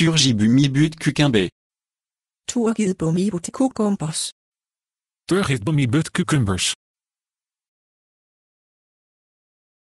Surgibumibut but cucumbé. bumi but cucumbers. bumi but cucumbers.